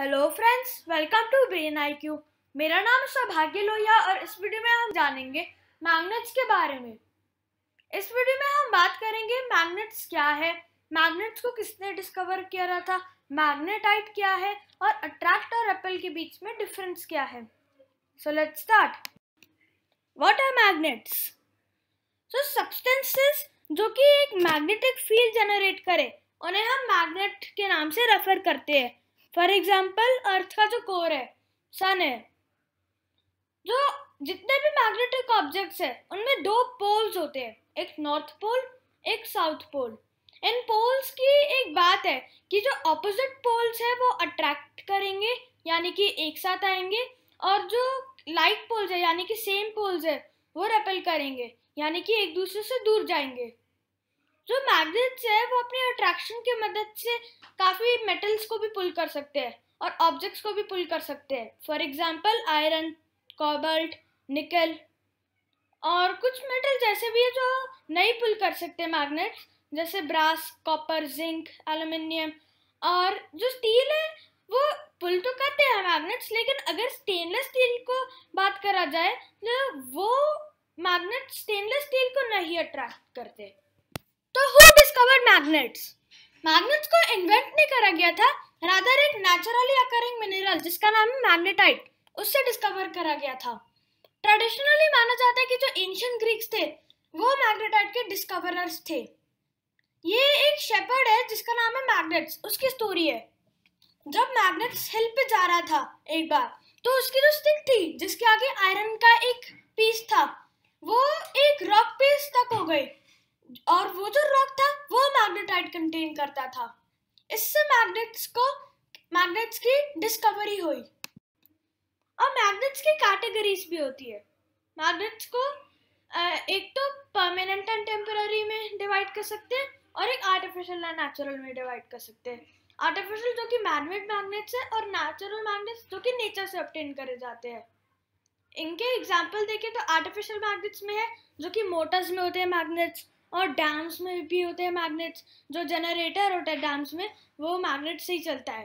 Hello friends welcome to brain IQ मेरा नाम सौभाग्य लोहिया और इस वीडियो में हम जानेंगे मैग्नेट्स के बारे में इस वीडियो में हम बात करेंगे मैग्नेट्स क्या है मैग्नेट्स को किसने डिस्कवर किया था मैग्नेटाइट क्या है और अट्रैक्ट और एप्पल के बीच में डिफरेंस क्या है so let start what are magnets so substances जो कि एक मैग्नेटिक फील्ड जनरेट करे उन्हें हम मैग्नेट के नाम से रेफर करते हैं फॉर एग्जाम्पल अर्थ का जो कोर है सन है जो जितने भी मैग्नेटिक ऑब्जेक्ट्स हैं उनमें दो पोल्स होते हैं एक नॉर्थ पोल एक साउथ पोल इन पोल्स की एक बात है कि जो अपोजिट पोल्स है वो अट्रैक्ट करेंगे यानी कि एक साथ आएंगे और जो लाइट पोल्स है यानी कि सेम पोल्स है वो रेपल करेंगे यानी कि एक दूसरे से दूर जाएंगे जो मैग्नेट्स है अपने अट्रैक्शन की मदद से काफ़ी मेटल्स को भी पुल कर सकते हैं और ऑब्जेक्ट्स को भी पुल कर सकते हैं फॉर एग्जाम्पल आयरन कॉबल्ट निकल और कुछ मेटल जैसे भी है जो नहीं पुल कर सकते मैग्नेट्स जैसे ब्रास कॉपर जिंक एलुमिनियम और जो स्टील है वो पुल तो करते हैं मैग्नेट्स लेकिन अगर स्टेनलेस स्टील को बात करा जाए तो वो मैग्नेट स्टेनलेस स्टील को नहीं अट्रैक्ट करते discovered magnets. मैग्नेट्स को इन्वेंट नहीं करा गया था रादर एक नेचुरली अकरिंग मिनरल जिसका नाम है मैग्नेटाइट उससे डिस्कवर करा गया था ट्रेडिशनली माना जाता है कि जो एंशियंट ग्रीक्स थे वो मैग्नेटाइट के डिस्कवरर्स थे ये एक शेपर्ड है जिसका नाम है मैग्नेट्स उसकी स्टोरी है जब मैग्नेट्स हिल पे जा रहा था एक बार तो उसकी जो स्टिक थी जिसके आगे आयरन का एक पीस था वो एक रॉक पीस तक हो गई और वो जो रॉक था वो मैग्नेटाइट कंटेन करता था इससे मैग्नेट्स को मैग्नेट्स की डिस्कवरी हुई और मैग्नेट्स की कैटेगरीज भी होती है मैग्नेट्स को एक तो परमानेंट एंड टेम्पररी में डिवाइड कर सकते हैं और एक आर्टिफिशियल एंड नेचुरल में डिवाइड कर सकते हैं आर्टिफिशियल जो कि मैनमेड मैग्नेट्स है और नेचुरल मैग्नेट्स जो कि नेचर से ऑप्टेन करे जाते हैं इनके एग्जाम्पल देखें तो आर्टिफिशियल मैग्नेट्स में है जो कि मोटर्स में होते हैं मैग्नेट्स और डैम्स में भी होते हैं मैग्नेट्स जो जनरेटर होता है डैम्स में वो मैग्नेट से ही चलता है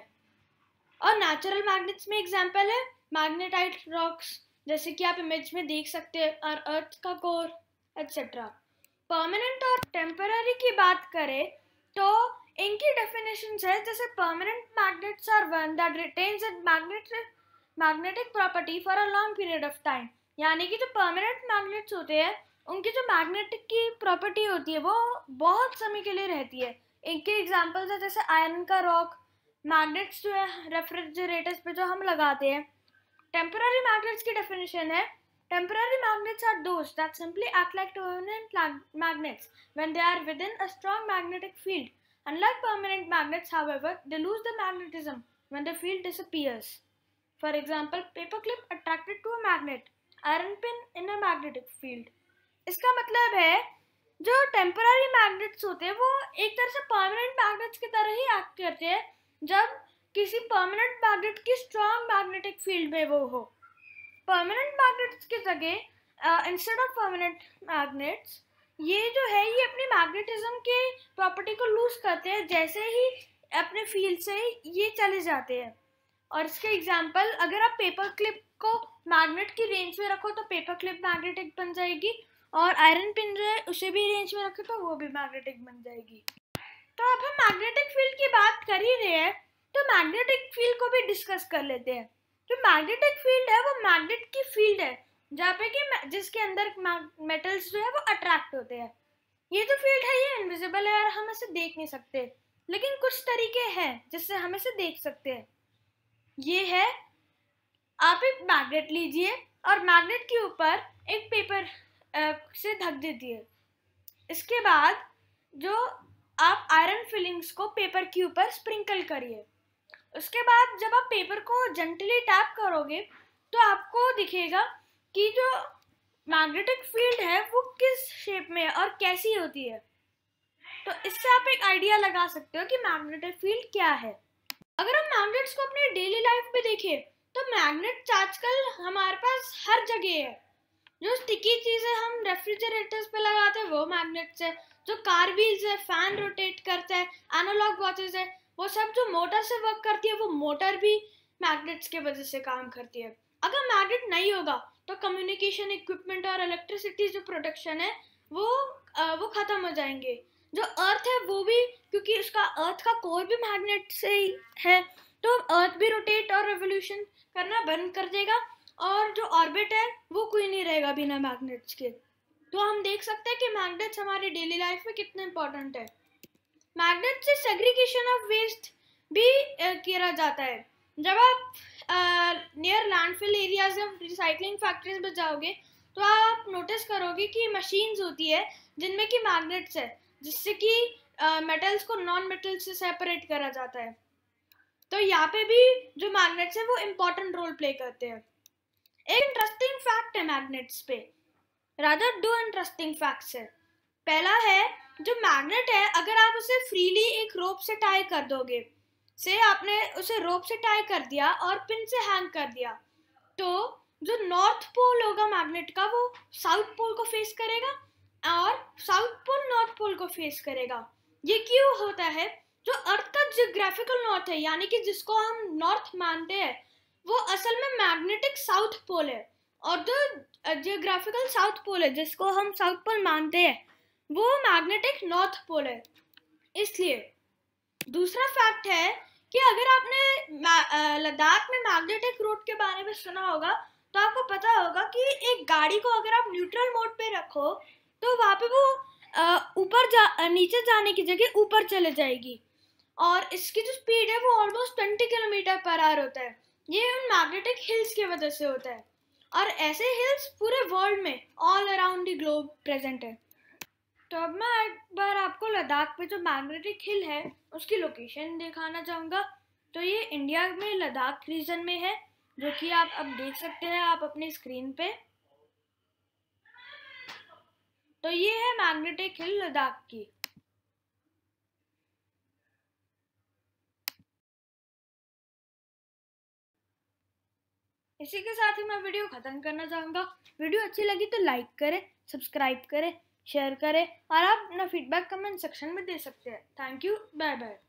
और नेचुरल मैग्नेट्स में एग्जाम्पल है मैग्नेटाइट रॉक्स जैसे कि आप इमेज में देख सकते हैं और अर्थ का कोर एक्सेट्रा परमानेंट और टेम्पररी की बात करें तो इनकी डेफिनेशन है जैसे permanent magnets are one that retains at magnet magnetic property for a long period of time यानी कि जो परमानेंट मैग्नेट्स होते हैं उनकी जो मैग्नेटिक की प्रॉपर्टी होती है वो बहुत समय के लिए रहती है इनके एग्जाम्पल्स है जैसे आयरन का रॉक मैग्नेट्स जो है रेफ्रिजरेटर्स पे जो हम लगाते हैं टेम्पररी मैग्नेट्स की डेफिनेशन है temporary magnets are those that simply act like permanent magnets when they are within a strong magnetic field unlike permanent magnets however they lose the magnetism when the field disappears for example paper clip attracted to a magnet iron pin in a magnetic field इसका मतलब है जो temporary magnets होते हैं वो एक तरह से परमानेंट मैग्नेट्स की तरह ही एक्ट करते हैं जब किसी परमानेंट मैग्नेट की स्ट्रांग मैग्नेटिक फील्ड में वो हो परमानेंट मैग्नेट्स की जगह इंस्टेड ऑफ परमानेंट मैग्नेट्स ये जो है ये अपने मैग्नेटिज्म के प्रॉपर्टी को लूज करते हैं जैसे ही अपने फील्ड से ये चले जाते हैं और इसके एग्जाम्पल अगर आप पेपर क्लिप को मैग्नेट की रेंज में रखो तो पेपर क्लिप मैग्नेटिक बन जाएगी और आयरन पिन जो है उसे भी रेंज में रखे तो वो भी मैग्नेटिक बन जाएगी तो अब हम मैग्नेटिक फील्ड की बात कर ही रहे हैं तो मैग्नेटिक फील्ड को भी डिस्कस कर लेते हैं जो मैग्नेटिक फील्ड है वो मैग्नेट की फील्ड है जहाँ पे कि जिसके अंदर मेटल्स जो है वो अट्रैक्ट होते हैं ये जो फील्ड है ये इनविजिबल है और हम इसे देख नहीं सकते लेकिन कुछ तरीके हैं जिससे हम इसे देख सकते हैं ये है आप एक मैग्नेट लीजिए और मैग्नेट के ऊपर एक पेपर से ढक देती है इसके बाद जो आप आयरन फिलिंग्स को पेपर के ऊपर स्प्रिंकल करिए उसके बाद जब आप पेपर को जेंटली टैप करोगे तो आपको दिखेगा कि जो मैग्नेटिक फील्ड है वो किस शेप में है और कैसी होती है तो इससे आप एक आइडिया लगा सकते हो कि मैग्नेटिक फील्ड क्या है अगर हम मैग्नेट्स को अपने डेली लाइफ में देखें तो मैग्नेट आजकल हमारे पास हर जगह है जो स्टिकी चीज़ें हम रेफ्रिजरेटर्स पे लगाते हैं वो मैग्नेट्स है जो कार व्हील्स है फैन रोटेट करते हैं एनोलॉग वॉचेस है वो सब जो मोटर से वर्क करती है वो मोटर भी मैग्नेट्स के वजह से काम करती है अगर मैग्नेट नहीं होगा तो कम्युनिकेशन इक्विपमेंट और इलेक्ट्रिसिटी जो प्रोडक्शन है वो आ, वो ख़त्म हो जाएंगे जो अर्थ है वो भी क्योंकि उसका अर्थ का कोर भी मैग्नेट से ही है तो अर्थ भी रोटेट और रेवोल्यूशन करना बंद कर देगा और जो ऑर्बिट है वो कोई नहीं रहेगा बिना मैग्नेट्स के तो हम देख सकते हैं कि मैग्नेट्स हमारे डेली लाइफ में कितने इंपॉर्टेंट है मैग्नेट से सेग्रीगेशन ऑफ वेस्ट भी किया जाता है जब आप नियर लैंडफिल एरियाज या रिसाइकलिंग फैक्ट्रीज में जाओगे तो आप नोटिस करोगे कि मशीन्स होती है जिनमें कि मैग्नेट्स है जिससे कि मेटल्स को नॉन मेटल्स से सेपरेट करा जाता है तो यहाँ पे भी जो मैग्नेट्स है वो इम्पोर्टेंट रोल प्ले करते हैं एक इंटरेस्टिंग फैक्ट है मैग्नेट्स पे रादर दो इंटरेस्टिंग फैक्ट्स है पहला है जो मैग्नेट है अगर आप उसे फ्रीली एक रोप से टाई कर दोगे से आपने उसे रोप से टाई कर दिया और पिन से हैंग कर दिया तो जो नॉर्थ पोल होगा मैग्नेट का वो साउथ पोल को फेस करेगा और साउथ पोल नॉर्थ पोल को फेस करेगा ये क्यों होता है जो अर्थ का जियोग्राफिकल नॉर्थ है यानी कि जिसको हम नॉर्थ मानते हैं वो असल में मैग्नेटिक साउथ पोल है और जो जियोग्राफिकल साउथ पोल है जिसको हम साउथ पोल मानते हैं वो मैग्नेटिक नॉर्थ पोल है इसलिए दूसरा फैक्ट है कि अगर आपने लद्दाख में मैग्नेटिक रूट के बारे में सुना होगा तो आपको पता होगा कि एक गाड़ी को अगर आप न्यूट्रल मोड पे रखो तो वहाँ पे वो ऊपर जा नीचे जाने की जगह ऊपर चले जाएगी और इसकी जो स्पीड है वो ऑलमोस्ट ट्वेंटी किलोमीटर पर आर होता है ये उन मैग्नेटिक हिल्स की वजह से होता है और ऐसे हिल्स पूरे वर्ल्ड में all around the globe present है तो अब मैं एक बार आपको लद्दाख पे जो मैग्नेटिक हिल है उसकी लोकेशन दिखाना चाहूँगा तो ये इंडिया में लद्दाख रीजन में है जो कि आप अब देख सकते हैं आप अपने स्क्रीन पे तो ये है मैग्नेटिक हिल लद्दाख की इसी के साथ ही मैं वीडियो ख़त्म करना चाहूँगा वीडियो अच्छी लगी तो लाइक करें सब्सक्राइब करें शेयर करें और आप अपना फीडबैक कमेंट सेक्शन में दे सकते हैं थैंक यू बाय बाय